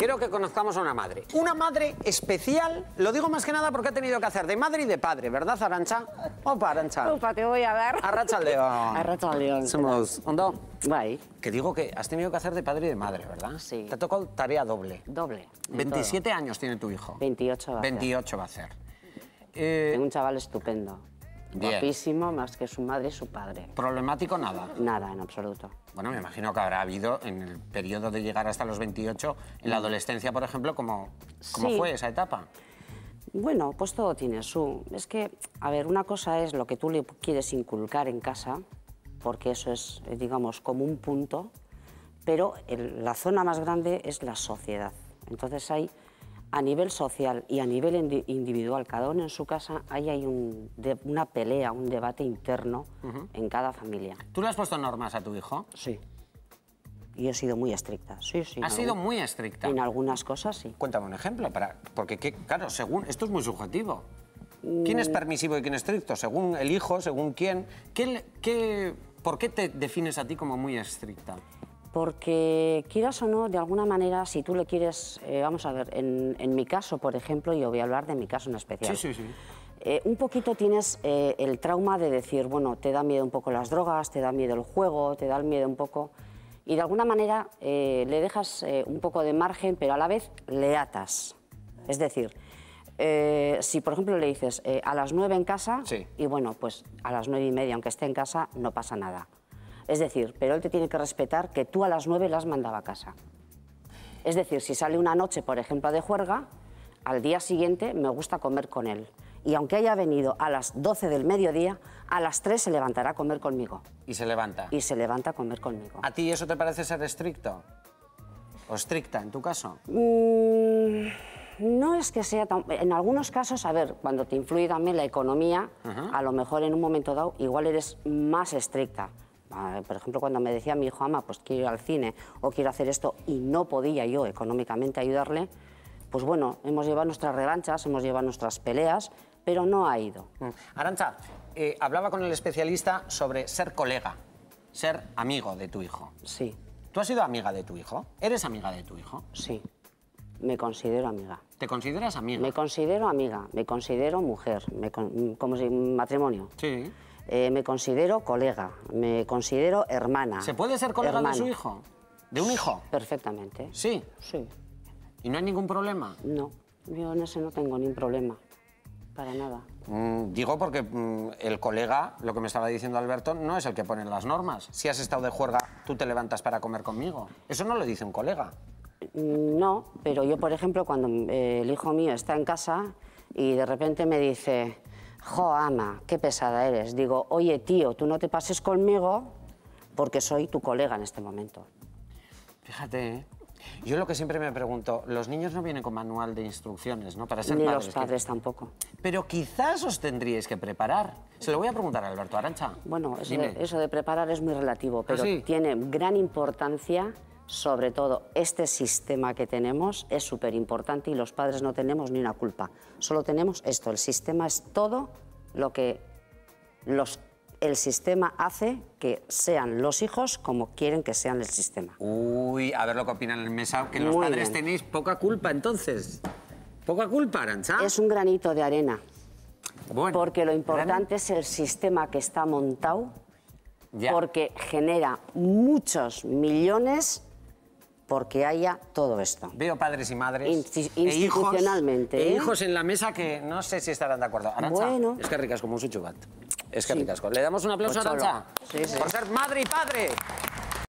quiero que conozcamos a una madre. Una madre especial, lo digo más que nada porque ha tenido que hacer de madre y de padre, ¿verdad, Arancha? Opa, Arancha. Opa, te voy a ver. Arracha León. Arracha León. Somos. Bye. Que digo que has tenido que hacer de padre y de madre, ¿verdad? Sí. Te ha tocado tarea doble. Doble. 27 años tiene tu hijo. 28 va a 28 va a ser. Tengo eh, un chaval estupendo más que su madre y su padre. ¿Problemático nada? Nada, en absoluto. Bueno, me imagino que habrá habido en el periodo de llegar hasta los 28, en la mm. adolescencia, por ejemplo, ¿cómo, cómo fue esa etapa? Bueno, pues todo tiene su... Es que, a ver, una cosa es lo que tú le quieres inculcar en casa, porque eso es, digamos, como un punto, pero la zona más grande es la sociedad. Entonces hay a nivel social y a nivel individual, cada uno en su casa, ahí hay un una pelea, un debate interno en cada familia. ¿Tú le has puesto normas a tu hijo? Sí. Y he sido muy estricta, sí, sí. ¿Has sido muy estricta? En algunas cosas, sí. Cuéntame un ejemplo, para... porque ¿qué? claro, según esto es muy subjetivo. Mm. ¿Quién es permisivo y quién estricto? Según el hijo, según quién. ¿Qué, qué... por qué te defines a ti como muy estricta? porque quieras o no, de alguna manera, si tú le quieres, eh, vamos a ver, en, mi caso, por ejemplo, yo voy a hablar de mi caso en especial. Sí, sí, sí. Eh, un poquito tienes eh, el trauma de decir, bueno, te da miedo un poco las drogas, te da miedo el juego, te da el miedo un poco. Y de alguna manera le dejas un poco de margen, pero a la vez le atas. Es decir, si por ejemplo le dices a las nueve en casa, y bueno, pues a las nueve y media, aunque esté en casa, no pasa nada. Es decir, pero él te tiene que respetar que tú a las nueve las mandaba a casa. Es decir, si sale una noche, por ejemplo, de juerga, al día siguiente me gusta comer con él. Y aunque haya venido a las doce del mediodía, a las tres se levantará a comer conmigo. ¿Y se levanta? Y se levanta a comer conmigo. ¿A ti eso te parece ser estricto? ¿O estricta en tu caso? Mm, no es que sea tan... En algunos casos, a ver, cuando te influye también la economía, a lo mejor en un momento dado igual eres más estricta. Ah, por ejemplo, cuando me decía mi hijo, ama, pues quiero ir al cine o quiero hacer esto y no podía yo económicamente ayudarle, pues bueno, hemos llevado nuestras revanchas, hemos llevado nuestras peleas, pero no ha ido. Mm. Arancha, eh, hablaba con el especialista sobre ser colega, ser amigo de tu hijo. Sí. ¿Tú has sido amiga de tu hijo? ¿Eres amiga de tu hijo? Sí, me considero amiga. ¿Te consideras amiga? Me considero amiga, me considero mujer, como si matrimonio. Sí. Eh, me considero colega, me considero hermana. ¿Se puede ser colega de su hijo? ¿De un hijo? Perfectamente. ¿Sí? Sí. ¿Y no hay ningún problema? No, yo en ese no tengo ningún problema, para nada. Mm, digo porque mm, el colega, lo que me estaba diciendo Alberto, no es el que pone las normas. Si has estado de juerga, tú te levantas para comer conmigo. Eso no lo dice un colega. No, pero yo, por ejemplo, cuando eh, el hijo mío está en casa y de repente me dice, jo, ama, qué pesada eres. Digo, oye, tío, tú no te pases conmigo porque soy tu colega en este momento. Fíjate, ¿eh? Yo lo que siempre me pregunto, los niños no vienen con manual de instrucciones, ¿no? Para ser Ni padres. los padres tampoco. Pero quizás os tendríais que preparar. Se lo voy a preguntar a Alberto Arancha. Bueno, eso de, preparar es muy relativo, ah, pero tiene gran importancia sobre todo este sistema que tenemos es súper importante y los padres no tenemos ni una culpa. Solo tenemos esto, el sistema es todo lo que los, el sistema hace que sean los hijos como quieren que sean el sistema. Uy, a ver lo que opinan en el mesa, que los padres tenéis poca culpa entonces. Poca culpa, Arancha. Es un granito de arena. Bueno, porque lo importante es el sistema que está montado, ya. porque genera muchos millones porque haya todo esto. Veo padres y madres e, e ¿eh? Hijos, en la mesa que no sé si estarán de acuerdo. Arancha, es que ricas como un suchubat. Es que sí. Le damos un aplauso a pues Arancha sí, sí. por ser madre y padre.